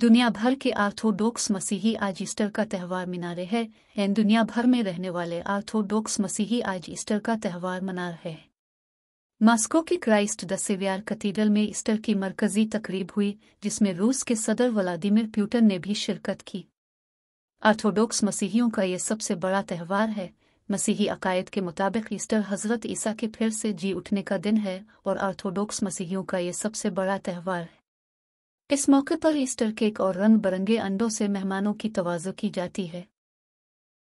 दुनिया भर के आर्थोडॉक्स मसीही आज ईस्टर का त्यौहार मना रहे हैं एन दुनिया भर में रहने वाले आर्थोडॉक्स मसीही आज ईस्टर का त्यौहार मना रहे हैं मास्को की क्राइस्ट द सेवियर में ईस्टर की मरकजी तकरीब हुई जिसमें रूस के सदर व्लादिमिर प्यूटन ने भी शिरकत की आर्थोडॉक्स मसीहियों का यह सबसे बड़ा त्यौहार है मसीही अकायद के मुताबिक ईस्टर हजरत ईसा के फिर से जी उठने का दिन है और आर्थोडॉक्स मसीहियों का यह सबसे बड़ा त्यौहार है इस मौके पर ईस्टर केक और रंग बिरंगे अंडों से मेहमानों की तवाज़ो की जाती है